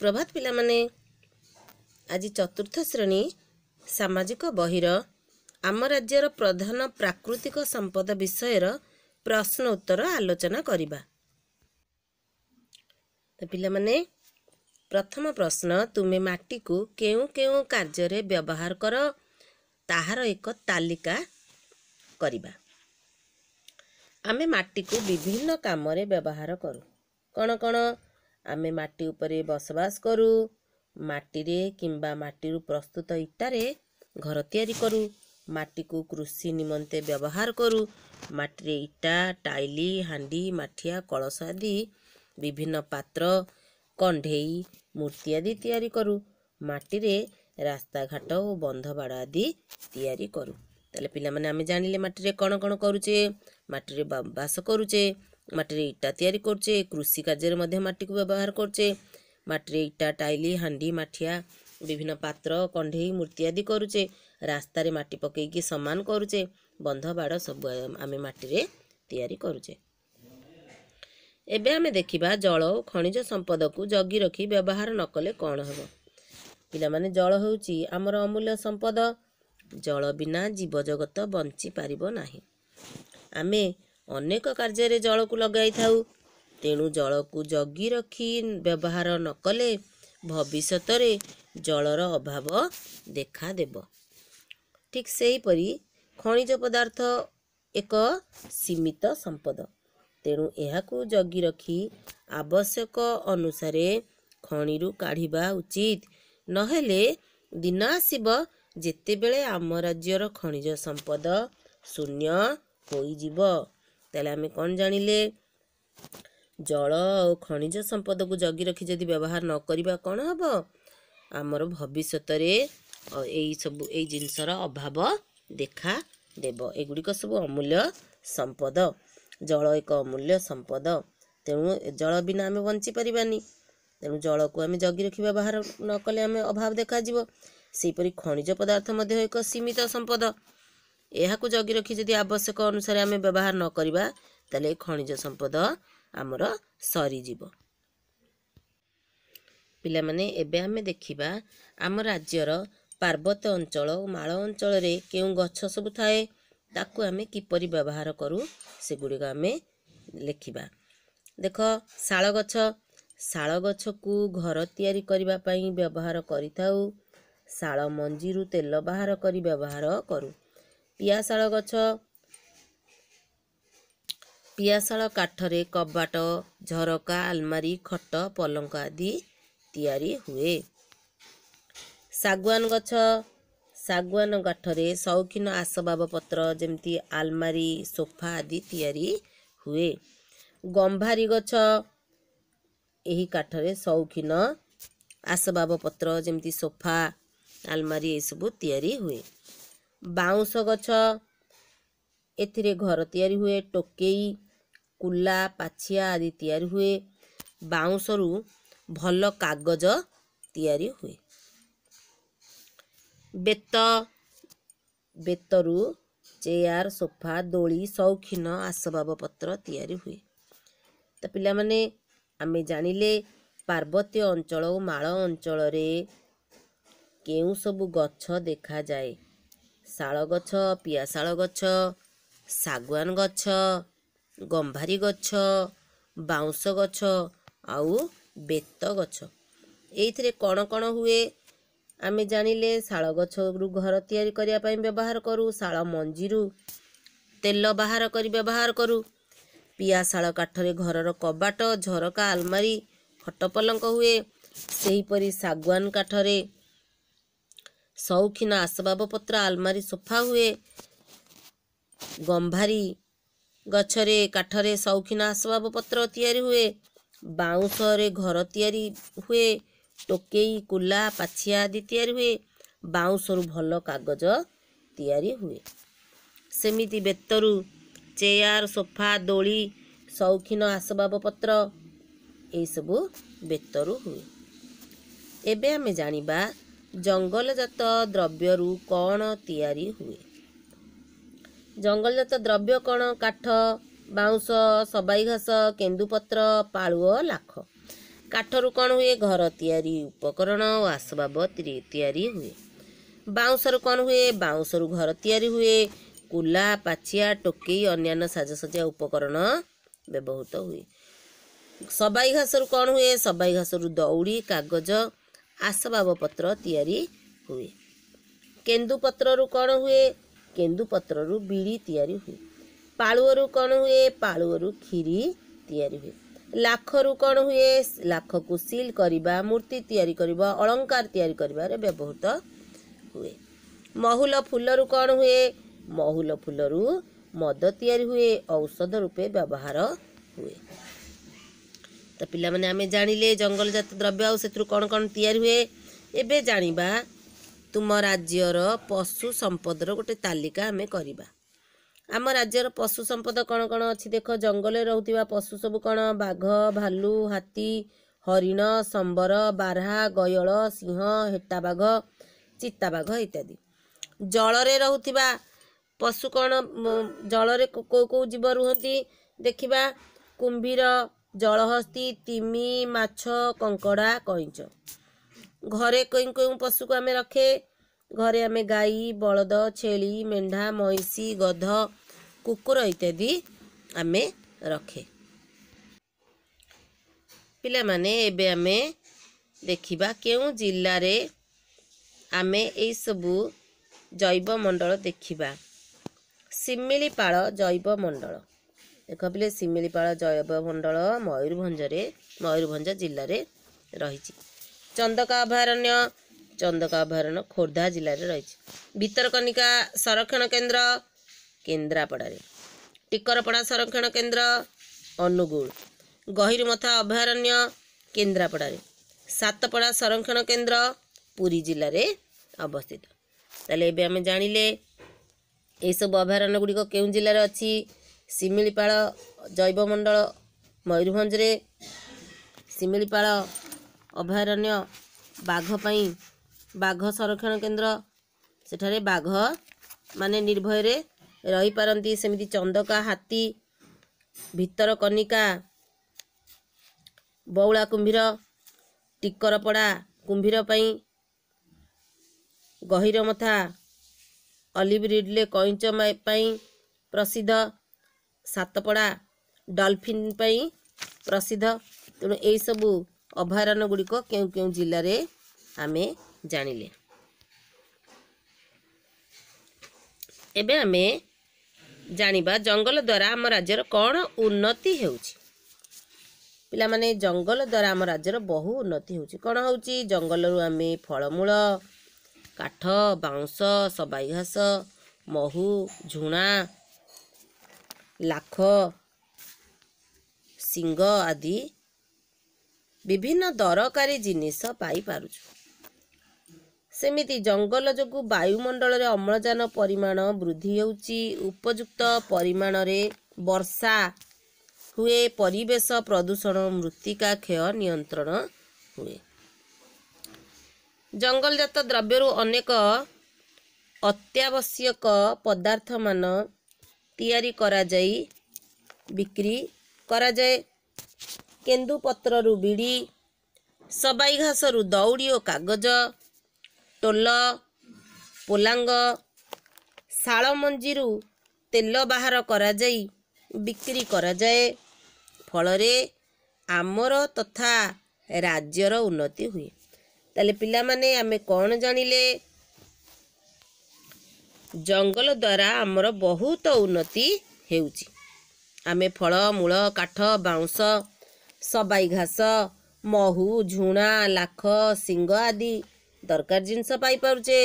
ସୁପ୍ରଭାତ ପିଲାମାନେ ଆଜି ଚତୁର୍ଥ ଶ୍ରେଣୀ ସାମାଜିକ ବହିର ଆମ ରାଜ୍ୟର ପ୍ରଧାନ ପ୍ରାକୃତିକ ସମ୍ପଦ ବିଷୟର ପ୍ରଶ୍ନ ଉତ୍ତର ଆଲୋଚନା କରିବା ପିଲାମାନେ ପ୍ରଥମ ପ୍ରଶ୍ନ ତୁମେ ମାଟିକୁ କେଉଁ କେଉଁ କାର୍ଯ୍ୟରେ ବ୍ୟବହାର କର ତାହାର ଏକ ତାଲିକା କରିବା ଆମେ ମାଟିକୁ ବିଭିନ୍ନ କାମରେ ବ୍ୟବହାର କରୁ କ'ଣ କ'ଣ ଆମେ ମାଟି ଉପରେ ବସବାସ କରୁ ମାଟିରେ କିମ୍ବା ମାଟିରୁ ପ୍ରସ୍ତୁତ ଇଟାରେ ଘର ତିଆରି କରୁ ମାଟିକୁ କୃଷି ନିମନ୍ତେ ବ୍ୟବହାର କରୁ ମାଟିରେ ଇଟା ଟାଇଲି ହାଣ୍ଡି ମାଠିଆ କଳସ ଆଦି ବିଭିନ୍ନ ପାତ୍ର କଣ୍ଢେଇ ମୂର୍ତ୍ତି ଆଦି ତିଆରି କରୁ ମାଟିରେ ରାସ୍ତାଘାଟ ଓ ବନ୍ଧବାଡ଼ ଆଦି ତିଆରି କରୁ ତାହେଲେ ପିଲାମାନେ ଆମେ ଜାଣିଲେ ମାଟିରେ କ'ଣ କ'ଣ କରୁଛେ ମାଟିରେ ବାସ କରୁଛେ ମାଟିରେ ଇଟା ତିଆରି କରୁଛେ କୃଷି କାର୍ଯ୍ୟରେ ମଧ୍ୟ ମାଟିକୁ ବ୍ୟବହାର କରୁଛେ ମାଟିରେ ଇଟା ଟାଇଲି ହାଣ୍ଡି ମାଠିଆ ବିଭିନ୍ନ ପାତ୍ର କଣ୍ଢେଇ ମୂର୍ତ୍ତି ଆଦି କରୁଛେ ରାସ୍ତାରେ ମାଟି ପକାଇକି ସମାନ କରୁଛେ ବନ୍ଧ ବାଡ଼ ସବୁ ଆମେ ମାଟିରେ ତିଆରି କରୁଛେ ଏବେ ଆମେ ଦେଖିବା ଜଳ ଓ ଖଣିଜ ସମ୍ପଦକୁ ଜଗି ରଖି ବ୍ୟବହାର ନକଲେ କ'ଣ ହେବ ପିଲାମାନେ ଜଳ ହେଉଛି ଆମର ଅମୂଲ୍ୟ ସମ୍ପଦ ଜଳ ବିନା ଜୀବଜଗତ ବଞ୍ଚିପାରିବ ନାହିଁ ଆମେ ଅନେକ କାର୍ଯ୍ୟରେ ଜଳକୁ ଲଗାଇଥାଉ ତେଣୁ ଜଳକୁ ଜଗି ରଖି ବ୍ୟବହାର ନକଲେ ଭବିଷ୍ୟତରେ ଜଳର ଅଭାବ ଦେଖାଦେବ ଠିକ୍ ସେହିପରି ଖଣିଜ ପଦାର୍ଥ ଏକ ସୀମିତ ସମ୍ପଦ ତେଣୁ ଏହାକୁ ଜଗି ରଖି ଆବଶ୍ୟକ ଅନୁସାରେ ଖଣିରୁ କାଢ଼ିବା ଉଚିତ ନହେଲେ ଦିନ ଆସିବ ଯେତେବେଳେ ଆମ ରାଜ୍ୟର ଖଣିଜ ସମ୍ପଦ ଶୂନ୍ୟ ହୋଇଯିବ ତାହେଲେ ଆମେ କ'ଣ ଜାଣିଲେ ଜଳ ଆଉ ଖଣିଜ ସମ୍ପଦକୁ ଜଗି ରଖି ଯଦି ବ୍ୟବହାର ନ କରିବା କ'ଣ ହେବ ଆମର ଭବିଷ୍ୟତରେ ଏଇସବୁ ଏଇ ଜିନିଷର ଅଭାବ ଦେଖା ଦେବ ଏଗୁଡ଼ିକ ସବୁ ଅମୂଲ୍ୟ ସମ୍ପଦ ଜଳ ଏକ ଅମୂଲ୍ୟ ସମ୍ପଦ ତେଣୁ ଜଳ ବିନା ଆମେ ବଞ୍ଚିପାରିବାନି ତେଣୁ ଜଳକୁ ଆମେ ଜଗି ରଖିବା ବାହାର ନକଲେ ଆମେ ଅଭାବ ଦେଖାଯିବ ସେହିପରି ଖଣିଜ ପଦାର୍ଥ ମଧ୍ୟ ଏକ ସୀମିତ ସମ୍ପଦ ଏହାକୁ ଜଗି ରଖି ଯଦି ଆବଶ୍ୟକ ଅନୁସାରେ ଆମେ ବ୍ୟବହାର ନ କରିବା ତାହେଲେ ଏ ଖଣିଜ ସମ୍ପଦ ଆମର ସରିଯିବ ପିଲାମାନେ ଏବେ ଆମେ ଦେଖିବା ଆମ ରାଜ୍ୟର ପାର୍ବତ୍ୟ ଅଞ୍ଚଳ ମାଳ ଅଞ୍ଚଳରେ କେଉଁ ଗଛ ସବୁ ଥାଏ ତାକୁ ଆମେ କିପରି ବ୍ୟବହାର କରୁ ସେଗୁଡ଼ିକ ଆମେ ଲେଖିବା ଦେଖ ଶାଳ ଗଛ ଶାଳ ଗଛକୁ ଘର ତିଆରି କରିବା ପାଇଁ ବ୍ୟବହାର କରିଥାଉ ଶାଳ ମଞ୍ଜିରୁ ତେଲ ବାହାର କରି ବ୍ୟବହାର କରୁ ପିଆଶାଳ ଗଛ ପିଆଶାଳ କାଠରେ କବାଟ ଝରକା ଆଲମାରି ଖଟ ପଲଙ୍କ ଆଦି ତିଆରି ହୁଏ ଶାଗୁଆନ ଗଛ ଶାଗୁଆନ କାଠରେ ସୌଖୀନ ଆସବାବପତ୍ର ଯେମିତି ଆଲମାରି ସୋଫା ଆଦି ତିଆରି ହୁଏ ଗମ୍ଭାରୀ ଗଛ ଏହି କାଠରେ ସୌଖୀନ ଆସବାବପତ୍ର ଯେମିତି ସୋଫା ଆଲମାରି ଏସବୁ ତିଆରି ହୁଏ ବାଉଁଶ ଗଛ ଏଥିରେ ଘର ତିଆରି ହୁଏ ଟୋକେଇ କୁଲା ପାଛିଆ ଆଦି ତିଆରି ହୁଏ ବାଉଁଶରୁ ଭଲ କାଗଜ ତିଆରି ହୁଏ ବେତ ବେତରୁ ଚେୟାର ସୋଫା ଦୋଳି ସୌଖୀନ ଆସବାବପତ୍ର ତିଆରି ହୁଏ ତ ପିଲାମାନେ ଆମେ ଜାଣିଲେ ପାର୍ବତୀୟ ଅଞ୍ଚଳ ଓ ମାଳ ଅଞ୍ଚଳରେ କେଉଁ ସବୁ ଗଛ ଦେଖାଯାଏ ଶାଳ ଗଛ ପିଆଶାଳ ଗଛ ଶାଗୁଆନ ଗଛ ଗମ୍ଭାରି ଗଛ ବାଉଁଶ ଗଛ ଆଉ ବେତ ଗଛ ଏଇଥିରେ କ'ଣ କ'ଣ ହୁଏ ଆମେ ଜାଣିଲେ ଶାଳ ଗଛରୁ ଘର ତିଆରି କରିବା ପାଇଁ ବ୍ୟବହାର କରୁ ଶାଳ ମଞ୍ଜିରୁ ତେଲ ବାହାର କରି ବ୍ୟବହାର କରୁ ପିଆଶାଳ କାଠରେ ଘରର କବାଟ ଝରକା ଆଲମାରି ଖଟ ପଲଙ୍କ ହୁଏ ସେହିପରି ଶାଗୁଆନ କାଠରେ ସୌଖୀନ ଆସବାବପତ୍ର ଆଲମାରୀ ସୋଫା ହୁଏ ଗମ୍ଭାରୀ ଗଛରେ କାଠରେ ସୌଖୀନ ଆସବାବପତ୍ର ତିଆରି ହୁଏ ବାଉଁଶରେ ଘର ତିଆରି ହୁଏ ଟୋକେଇ କୁଲା ପାଛିଆ ଆଦି ତିଆରି ହୁଏ ବାଉଁଶରୁ ଭଲ କାଗଜ ତିଆରି ହୁଏ ସେମିତି ବେତରୁ ଚେୟାର ସୋଫା ଦୋଳି ସୌଖୀନ ଆସବାବପତ୍ର ଏଇସବୁ ବେତରୁ ହୁଏ ଏବେ ଆମେ ଜାଣିବା ଜଙ୍ଗଲଜାତ ଦ୍ରବ୍ୟରୁ କ'ଣ ତିଆରି ହୁଏ ଜଙ୍ଗଲଜାତ ଦ୍ରବ୍ୟ କ'ଣ କାଠ ବାଉଁଶ ସବାଇ ଘାସ କେନ୍ଦୁପତ୍ର ପାଳୁଅ ଲାଖ କାଠରୁ କ'ଣ ହୁଏ ଘର ତିଆରି ଉପକରଣ ଓ ଆସବାବ ତିଆରି ହୁଏ ବାଉଁଶରୁ କ'ଣ ହୁଏ ବାଉଁଶରୁ ଘର ତିଆରି ହୁଏ କୁଲା ପାଛିଆ ଟୋକେଇ ଅନ୍ୟାନ୍ୟ ସାଜସଜ୍ଜା ଉପକରଣ ବ୍ୟବହୃତ ହୁଏ ସବାଇ ଘାସରୁ କ'ଣ ହୁଏ ସବାଇ ଘାସରୁ ଦଉଡ଼ି କାଗଜ ଆସବାବପତ୍ର ତିଆରି ହୁଏ କେନ୍ଦୁପତ୍ରରୁ କ'ଣ ହୁଏ କେନ୍ଦୁପତ୍ରରୁ ବିଡ଼ି ତିଆରି ହୁଏ ପାଳୁଅରୁ କ'ଣ ହୁଏ ପାଳୁଅରୁ କ୍ଷୀରି ତିଆରି ହୁଏ ଲାଖରୁ କ'ଣ ହୁଏ ଲାଖକୁ ସିଲ୍ କରିବା ମୂର୍ତ୍ତି ତିଆରି କରିବା ଅଳଙ୍କାର ତିଆରି କରିବାରେ ବ୍ୟବହୃତ ହୁଏ ମହୁଲ ଫୁଲରୁ କ'ଣ ହୁଏ ମହୁଲ ଫୁଲରୁ ମଦ ତିଆରି ହୁଏ ଔଷଧ ରୂପେ ବ୍ୟବହାର ହୁଏ ତ ପିଲାମାନେ ଆମେ ଜାଣିଲେ ଜଙ୍ଗଲଜାତ ଦ୍ରବ୍ୟ ଆଉ ସେଥିରୁ କ'ଣ କ'ଣ ତିଆରି ହୁଏ ଏବେ ଜାଣିବା ତୁମ ରାଜ୍ୟର ପଶୁ ସମ୍ପଦର ଗୋଟେ ତାଲିକା ଆମେ କରିବା ଆମ ରାଜ୍ୟର ପଶୁ ସମ୍ପଦ କ'ଣ କ'ଣ ଅଛି ଦେଖ ଜଙ୍ଗଲରେ ରହୁଥିବା ପଶୁ ସବୁ କ'ଣ ବାଘ ଭାଲୁ ହାତୀ ହରିଣ ସମ୍ବର ବାରହା ଗୟଳ ସିଂହ ହେଟାବାଘ ଚିତାବାଘ ଇତ୍ୟାଦି ଜଳରେ ରହୁଥିବା ପଶୁ କ'ଣ ଜଳରେ କେଉଁ କେଉଁ ଜୀବ ରୁହନ୍ତି ଦେଖିବା କୁମ୍ଭୀର ଜଳହସ୍ତି ତିମି ମାଛ କଙ୍କଡ଼ା କଇଁଚ ଘରେ କେଉଁ କେଉଁ ପଶୁକୁ ଆମେ ରଖେ ଘରେ ଆମେ ଗାଈ ବଳଦ ଛେଳି ମେଣ୍ଢା ମଇଁଷି ଗଧ କୁକୁର ଇତ୍ୟାଦି ଆମେ ରଖେ ପିଲାମାନେ ଏବେ ଆମେ ଦେଖିବା କେଉଁ ଜିଲ୍ଲାରେ ଆମେ ଏଇସବୁ ଜୈବମଣ୍ଡଳ ଦେଖିବା ଶିମିଳିପାଳ ଜୈବମଣ୍ଡଳ କହିଲେ ଶିମିଳିପାଳ ଜୟବ ମଣ୍ଡଳ ମୟୂରଭଞ୍ଜରେ ମୟୂରଭଞ୍ଜ ଜିଲ୍ଲାରେ ରହିଛି ଚନ୍ଦକା ଅଭୟାରଣ୍ୟ ଚନ୍ଦକା ଅଭୟାରଣ୍ୟ ଖୋର୍ଦ୍ଧା ଜିଲ୍ଲାରେ ରହିଛି ଭିତରକନିକା ସଂରକ୍ଷଣ କେନ୍ଦ୍ର କେନ୍ଦ୍ରାପଡ଼ାରେ ଟିକରପଡ଼ା ସଂରକ୍ଷଣ କେନ୍ଦ୍ର ଅନୁଗୁଳ ଗହିରମଥା ଅଭୟାରଣ୍ୟ କେନ୍ଦ୍ରାପଡ଼ାରେ ସାତପଡ଼ା ସଂରକ୍ଷଣ କେନ୍ଦ୍ର ପୁରୀ ଜିଲ୍ଲାରେ ଅବସ୍ଥିତ ତାହେଲେ ଏବେ ଆମେ ଜାଣିଲେ ଏସବୁ ଅଭୟାରଣ୍ୟ ଗୁଡ଼ିକ କେଉଁ ଜିଲ୍ଲାରେ ଅଛି ଶିମିଳିପାଳ ଜୈବମଣ୍ଡଳ ମୟୂରଭଞ୍ଜରେ ଶିମିଳିପାଳ ଅଭୟାରଣ୍ୟ ବାଘ ପାଇଁ ବାଘ ସଂରକ୍ଷଣ କେନ୍ଦ୍ର ସେଠାରେ ବାଘ ମାନେ ନିର୍ଭୟରେ ରହିପାରନ୍ତି ସେମିତି ଚନ୍ଦକା ହାତୀ ଭିତରକନିକା ବଉଳା କୁମ୍ଭୀର ଟିକରପଡ଼ା କୁମ୍ଭୀର ପାଇଁ ଗହିରମଥା ଅଲିଭ୍ ରିଡ଼ଲେ କଇଁଚ ପାଇଁ ପ୍ରସିଦ୍ଧ ସାତପଡ଼ା ଡଲଫିନ୍ ପାଇଁ ପ୍ରସିଦ୍ଧ ତେଣୁ ଏହିସବୁ ଅଭୟାରଣ୍ୟ ଗୁଡ଼ିକ କେଉଁ କେଉଁ ଜିଲ୍ଲାରେ ଆମେ ଜାଣିଲେ ଏବେ ଆମେ ଜାଣିବା ଜଙ୍ଗଲ ଦ୍ୱାରା ଆମ ରାଜ୍ୟର କ'ଣ ଉନ୍ନତି ହେଉଛି ପିଲାମାନେ ଜଙ୍ଗଲ ଦ୍ୱାରା ଆମ ରାଜ୍ୟର ବହୁ ଉନ୍ନତି ହେଉଛି କ'ଣ ହେଉଛି ଜଙ୍ଗଲରୁ ଆମେ ଫଳମୂଳ କାଠ ବାଉଁଶ ସବାଇ ଘାସ ମହୁ ଝୁଣା ଲାଖ ଶିଙ୍ଗ ଆଦି ବିଭିନ୍ନ ଦରକାରୀ ଜିନିଷ ପାଇପାରୁଛୁ ସେମିତି ଜଙ୍ଗଲ ଯୋଗୁଁ ବାୟୁମଣ୍ଡଳରେ ଅମ୍ଳଜାନ ପରିମାଣ ବୃଦ୍ଧି ହେଉଛି ଉପଯୁକ୍ତ ପରିମାଣରେ ବର୍ଷା ହୁଏ ପରିବେଶ ପ୍ରଦୂଷଣ ମୃତ୍ତିକା କ୍ଷୟ ନିୟନ୍ତ୍ରଣ ହୁଏ ଜଙ୍ଗଲଜାତ ଦ୍ରବ୍ୟରୁ ଅନେକ ଅତ୍ୟାବଶ୍ୟକ ପଦାର୍ଥମାନ ତିଆରି କରାଯାଇ ବିକ୍ରି କରାଯାଏ କେନ୍ଦୁପତ୍ରରୁ ବିଡ଼ି ସବାଇ ଘାସରୁ ଦଉଡ଼ି ଓ କାଗଜ ଟୋଲ ପୋଲାଙ୍ଗ ଶାଳ ମଞ୍ଜିରୁ ତେଲ ବାହାର କରାଯାଇ ବିକ୍ରି କରାଯାଏ ଫଳରେ ଆମର ତଥା ରାଜ୍ୟର ଉନ୍ନତି ହୁଏ ତାହେଲେ ପିଲାମାନେ ଆମେ କ'ଣ ଜାଣିଲେ ଜଙ୍ଗଲ ଦ୍ୱାରା ଆମର ବହୁତ ଉନ୍ନତି ହେଉଛି ଆମେ ଫଳ ମୂଳ କାଠ ବାଉଁଶ ସବାଇ ଘାସ ମହୁ ଝୁଣା ଲାଖ ଶିଙ୍ଗ ଆଦି ଦରକାର ଜିନିଷ ପାଇପାରୁଛେ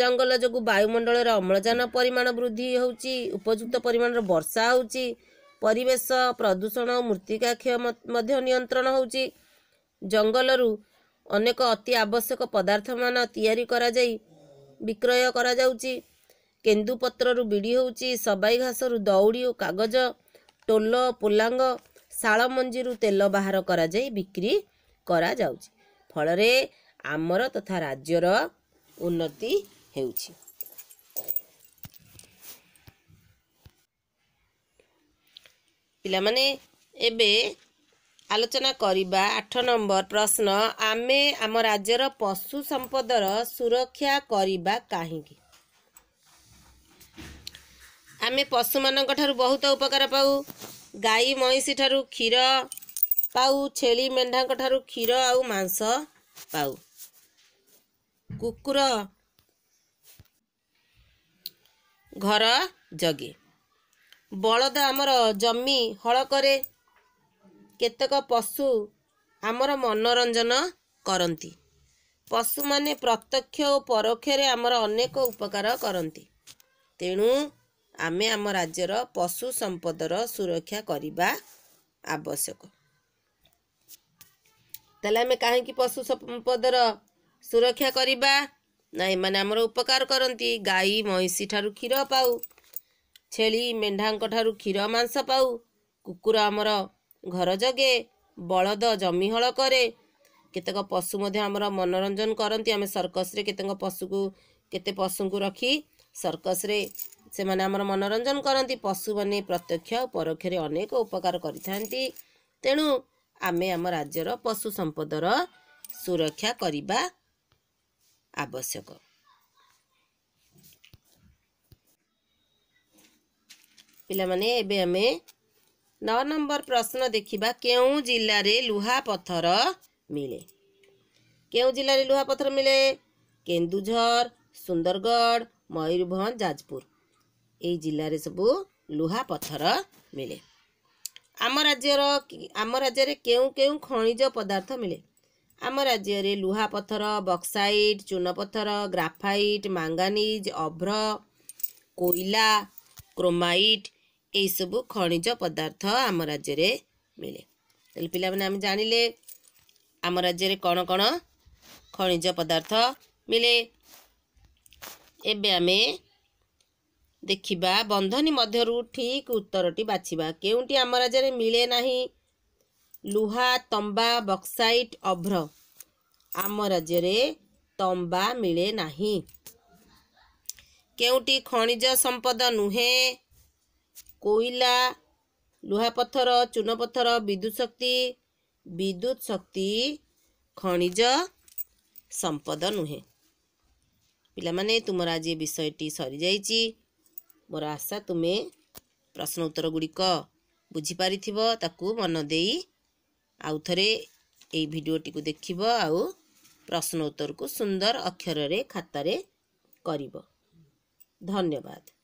ଜଙ୍ଗଲ ଯୋଗୁଁ ବାୟୁମଣ୍ଡଳର ଅମ୍ଳଜାନ ପରିମାଣ ବୃଦ୍ଧି ହେଉଛି ଉପଯୁକ୍ତ ପରିମାଣର ବର୍ଷା ହେଉଛି ପରିବେଶ ପ୍ରଦୂଷଣ ମୃତ୍ତିକା କ୍ଷୟ ମଧ୍ୟ ନିୟନ୍ତ୍ରଣ ହେଉଛି ଜଙ୍ଗଲରୁ ଅନେକ ଅତି ଆବଶ୍ୟକ ପଦାର୍ଥମାନ ତିଆରି କରାଯାଇ ବିକ୍ରୟ କରାଯାଉଛି କେନ୍ଦୁପତ୍ରରୁ ବିଡ଼ି ହେଉଛି ସବାଇ ଘାସରୁ ଦଉଡ଼ି ଓ କାଗଜ ଟୋଲ ପୋଲାଙ୍ଗ ଶାଳ ମଞ୍ଜିରୁ ତେଲ ବାହାର କରାଯାଇ ବିକ୍ରି କରାଯାଉଛି ଫଳରେ ଆମର ତଥା ରାଜ୍ୟର ଉନ୍ନତି ହେଉଛି ପିଲାମାନେ ଏବେ ଆଲୋଚନା କରିବା ଆଠ ନମ୍ବର ପ୍ରଶ୍ନ ଆମେ ଆମ ରାଜ୍ୟର ପଶୁ ସମ୍ପଦର ସୁରକ୍ଷା କରିବା କାହିଁକି ଆମେ ପଶୁମାନଙ୍କ ଠାରୁ ବହୁତ ଉପକାର ପାଉ ଗାଈ ମଇଁଷି ଠାରୁ କ୍ଷୀର ପାଉ ଛେଳି ମେଣ୍ଢାଙ୍କ ଠାରୁ କ୍ଷୀର ଆଉ ମାଂସ ପାଉ କୁକୁର ଘର ଜଗେ ବଳଦ ଆମର ଜମି ହଳ କରେ କେତେକ ପଶୁ ଆମର ମନୋରଞ୍ଜନ କରନ୍ତି ପଶୁମାନେ ପ୍ରତ୍ୟକ୍ଷ ଓ ପରୋକ୍ଷରେ ଆମର ଅନେକ ଉପକାର କରନ୍ତି ତେଣୁ ଆମେ ଆମ ରାଜ୍ୟର ପଶୁ ସମ୍ପଦର ସୁରକ୍ଷା କରିବା ଆବଶ୍ୟକ ତାହେଲେ ଆମେ କାହିଁକି ପଶୁ ସମ୍ପଦର ସୁରକ୍ଷା କରିବା ନା ଏମାନେ ଆମର ଉପକାର କରନ୍ତି ଗାଈ ମଇଁଷି ଠାରୁ କ୍ଷୀର ପାଉ ଛେଳି ମେଣ୍ଢାଙ୍କ ଠାରୁ କ୍ଷୀର ମାଂସ ପାଉ କୁକୁର ଆମର ଘର ଜଗେ ବଳଦ ଜମିହଳ କରେ କେତେକ ପଶୁ ମଧ୍ୟ ଆମର ମନୋରଞ୍ଜନ କରନ୍ତି ଆମେ ସର୍କସ୍ରେ କେତେକ ପଶୁକୁ କେତେ ପଶୁଙ୍କୁ ରଖି ସର୍କସ୍ରେ ସେମାନେ ଆମର ମନୋରଞ୍ଜନ କରନ୍ତି ପଶୁମାନେ ପ୍ରତ୍ୟକ୍ଷ ଆଉ ପରୋକ୍ଷରେ ଅନେକ ଉପକାର କରିଥାନ୍ତି ତେଣୁ ଆମେ ଆମ ରାଜ୍ୟର ପଶୁ ସମ୍ପଦର ସୁରକ୍ଷା କରିବା ଆବଶ୍ୟକ ପିଲାମାନେ ଏବେ ଆମେ ନଅ ନମ୍ବର ପ୍ରଶ୍ନ ଦେଖିବା କେଉଁ ଜିଲ୍ଲାରେ ଲୁହା ପଥର ମିଳେ କେଉଁ ଜିଲ୍ଲାରେ ଲୁହା ପଥର ମିଳେ କେନ୍ଦୁଝର ସୁନ୍ଦରଗଡ଼ ମୟୂରଭଞ୍ଜ ଯାଜପୁର ଏଇ ଜିଲ୍ଲାରେ ସବୁ ଲୁହା ପଥର ମିଳେ ଆମ ରାଜ୍ୟର ଆମ ରାଜ୍ୟରେ କେଉଁ କେଉଁ ଖଣିଜ ପଦାର୍ଥ ମିଳେ ଆମ ରାଜ୍ୟରେ ଲୁହା ପଥର ବକ୍ସାଇଟ୍ ଚୂନପଥର ଗ୍ରାଫାଇଟ୍ ମାଙ୍ଗାନିଜ୍ ଅଭ୍ର କୋଇଲା କ୍ରୋମାଇଟ୍ ଏହିସବୁ ଖଣିଜ ପଦାର୍ଥ ଆମ ରାଜ୍ୟରେ ମିଳେ ତାହେଲେ ପିଲାମାନେ ଆମେ ଜାଣିଲେ ଆମ ରାଜ୍ୟରେ କ'ଣ କ'ଣ ଖଣିଜ ପଦାର୍ଥ ମିଳେ ଏବେ ଆମେ ଦେଖିବା ବନ୍ଧନୀ ମଧ୍ୟରୁ ଠିକ୍ ଉତ୍ତରଟି ବାଛିବା କେଉଁଟି ଆମ ରାଜ୍ୟରେ ମିଳେ ନାହିଁ ଲୁହା ତମ୍ବା ବକ୍ସାଇଟ୍ ଅଭ୍ର ଆମ ରାଜ୍ୟରେ ତମ୍ବା ମିଳେ ନାହିଁ କେଉଁଟି ଖଣିଜ ସମ୍ପଦ ନୁହେଁ କୋଇଲା ଲୁହାପଥର ଚୂନପଥର ବିଦ୍ୟୁତ୍ ଶକ୍ତି ବିଦ୍ୟୁତ୍ ଶକ୍ତି ଖଣିଜ ସମ୍ପଦ ନୁହେଁ ପିଲାମାନେ ତୁମର ଆଜି ଏ ବିଷୟଟି ସରିଯାଇଛି ମୋର ଆଶା ତୁମେ ପ୍ରଶ୍ନ ଉତ୍ତର ଗୁଡ଼ିକ ବୁଝିପାରିଥିବ ତାକୁ ମନ ଦେଇ ଆଉ ଥରେ ଏଇ ଭିଡ଼ିଓଟିକୁ ଦେଖିବ ଆଉ ପ୍ରଶ୍ନ ଉତ୍ତରକୁ ସୁନ୍ଦର ଅକ୍ଷରରେ ଖାତାରେ କରିବ ଧନ୍ୟବାଦ